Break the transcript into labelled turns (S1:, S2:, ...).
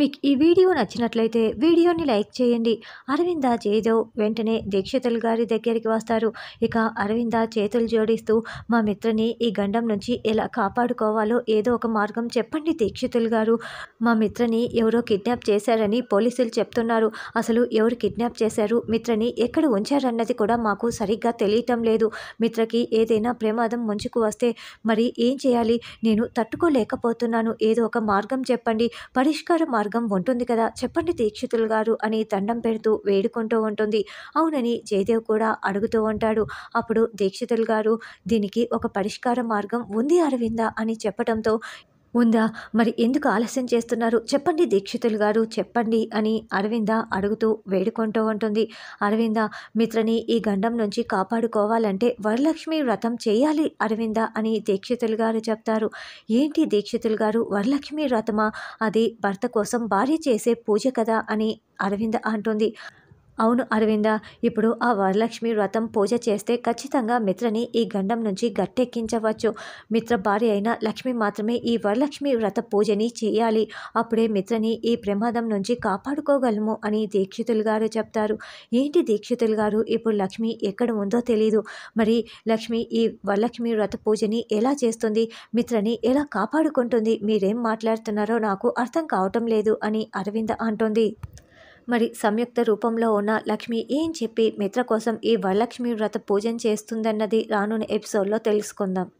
S1: మీకు ఈ వీడియో నచ్చినట్లయితే వీడియోని లైక్ చేయండి అరవింద జయదేవ్ వెంటనే దీక్షితులు గారి దగ్గరికి వస్తారు ఇక అరవింద చేతులు జోడిస్తూ మా మిత్రని ఈ గండం నుంచి ఎలా కాపాడుకోవాలో ఏదో ఒక మార్గం చెప్పండి దీక్షితులు గారు మా మిత్రని ఎవరో కిడ్నాప్ చేశారని పోలీసులు చెప్తున్నారు అసలు ఎవరు కిడ్నాప్ చేశారు మిత్రని ఎక్కడ ఉంచారన్నది కూడా మాకు సరిగ్గా తెలియటం లేదు మిత్రకి ఏదైనా ప్రమాదం ముంచుకు వస్తే మరి ఏం చేయాలి నేను తట్టుకోలేకపోతున్నాను ఏదో ఒక మార్గం చెప్పండి పరిష్కార మార్గం ఉంటుంది కదా చెప్పండి దీక్షితులు గారు అని దండం పెడుతూ వేడుకుంటూ ఉంటుంది అవునని జయదేవ్ కూడా అడుగుతూ ఉంటాడు అప్పుడు దీక్షితులు గారు దీనికి ఒక పరిష్కార మార్గం ఉంది అరవింద అని చెప్పడంతో ఉందా మరి ఎందుకు ఆలస్యం చేస్తున్నారు చెప్పండి దీక్షితులు గారు చెప్పండి అని అరవింద అడుగుతూ వేడుకుంటూ ఉంటుంది అరవింద మిత్రని ఈ గండం నుంచి కాపాడుకోవాలంటే వరలక్ష్మి వ్రతం చేయాలి అరవింద అని దీక్షితులు గారు చెప్తారు ఏంటి దీక్షితులు గారు వరలక్ష్మి వ్రతమా అది భర్త కోసం భార్య చేసే పూజ కదా అని అరవింద అంటుంది అవును అరవింద ఇప్పుడు ఆ వరలక్ష్మి వ్రతం పూజ చేస్తే ఖచ్చితంగా మిత్రని ఈ గండం నుంచి గట్టెక్కించవచ్చు మిత్ర భార్య అయిన లక్ష్మి మాత్రమే ఈ వరలక్ష్మి వ్రత పూజని చేయాలి అప్పుడే మిత్రని ఈ ప్రమాదం నుంచి కాపాడుకోగలము అని దీక్షితులు గారు చెప్తారు ఏంటి దీక్షితులు గారు ఇప్పుడు లక్ష్మి ఎక్కడ ఉందో తెలియదు మరి లక్ష్మి ఈ వరలక్ష్మి వ్రత పూజని ఎలా చేస్తుంది మిత్రని ఎలా కాపాడుకుంటుంది మీరేం మాట్లాడుతున్నారో నాకు అర్థం కావటం లేదు అని అరవింద అంటుంది మరి సంయుక్త రూపంలో ఉన్న లక్ష్మి ఏం చెప్పి మిత్ర కోసం ఈ వరలక్ష్మి వ్రత పూజ చేస్తుందన్నది రానున్న ఎపిసోడ్లో తెలుసుకుందాం